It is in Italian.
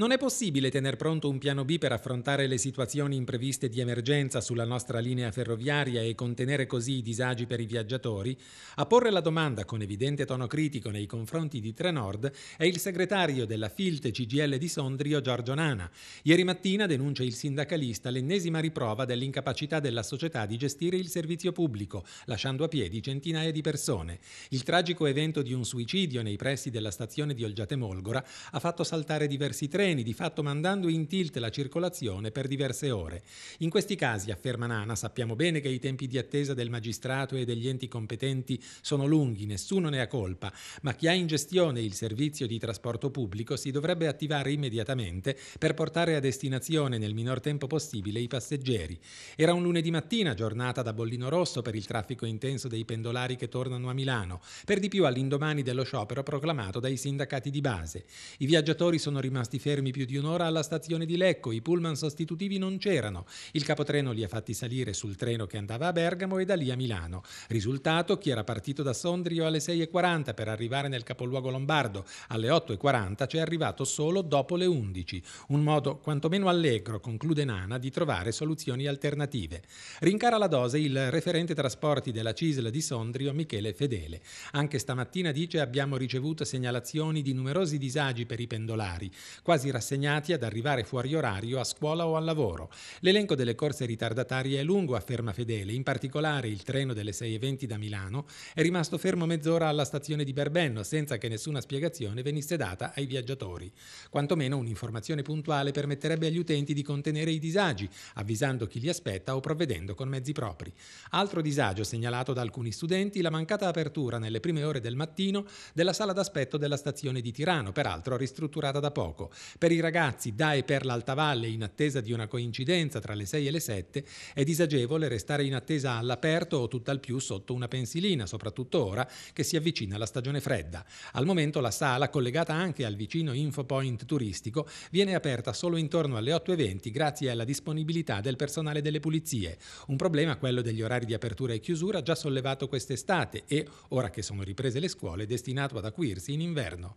Non è possibile tener pronto un piano B per affrontare le situazioni impreviste di emergenza sulla nostra linea ferroviaria e contenere così i disagi per i viaggiatori? A porre la domanda con evidente tono critico nei confronti di Trenord è il segretario della FILT CGL di Sondrio Giorgio Nana. Ieri mattina denuncia il sindacalista l'ennesima riprova dell'incapacità della società di gestire il servizio pubblico, lasciando a piedi centinaia di persone. Il tragico evento di un suicidio nei pressi della stazione di Olgiate Molgora ha fatto saltare diversi treni treni, di fatto mandando in tilt la circolazione per diverse ore. In questi casi, afferma Nana, sappiamo bene che i tempi di attesa del magistrato e degli enti competenti sono lunghi, nessuno ne ha colpa, ma chi ha in gestione il servizio di trasporto pubblico si dovrebbe attivare immediatamente per portare a destinazione nel minor tempo possibile i passeggeri. Era un lunedì mattina, giornata da bollino rosso per il traffico intenso dei pendolari che tornano a Milano, per di più all'indomani dello sciopero proclamato dai sindacati di base. I viaggiatori sono rimasti fermi fermi più di un'ora alla stazione di Lecco, i pullman sostitutivi non c'erano. Il capotreno li ha fatti salire sul treno che andava a Bergamo e da lì a Milano. Risultato, chi era partito da Sondrio alle 6.40 per arrivare nel capoluogo lombardo alle 8.40 ci è arrivato solo dopo le 11. Un modo quantomeno allegro, conclude Nana, di trovare soluzioni alternative. Rincara la dose il referente trasporti della CISL di Sondrio, Michele Fedele. Anche stamattina dice abbiamo ricevuto segnalazioni di numerosi disagi per i pendolari. Quasi quasi rassegnati ad arrivare fuori orario a scuola o al lavoro. L'elenco delle corse ritardatarie è lungo, afferma Fedele, in particolare il treno delle 6.20 da Milano è rimasto fermo mezz'ora alla stazione di Berbenno senza che nessuna spiegazione venisse data ai viaggiatori. Quantomeno un'informazione puntuale permetterebbe agli utenti di contenere i disagi, avvisando chi li aspetta o provvedendo con mezzi propri. Altro disagio segnalato da alcuni studenti la mancata apertura nelle prime ore del mattino della sala d'aspetto della stazione di Tirano, peraltro ristrutturata da poco. Per i ragazzi da e per l'Alta Valle, in attesa di una coincidenza tra le 6 e le 7 è disagevole restare in attesa all'aperto o tutt'al più sotto una pensilina, soprattutto ora che si avvicina la stagione fredda. Al momento la sala, collegata anche al vicino infopoint turistico, viene aperta solo intorno alle 8.20 grazie alla disponibilità del personale delle pulizie. Un problema quello degli orari di apertura e chiusura già sollevato quest'estate e, ora che sono riprese le scuole, destinato ad acuirsi in inverno.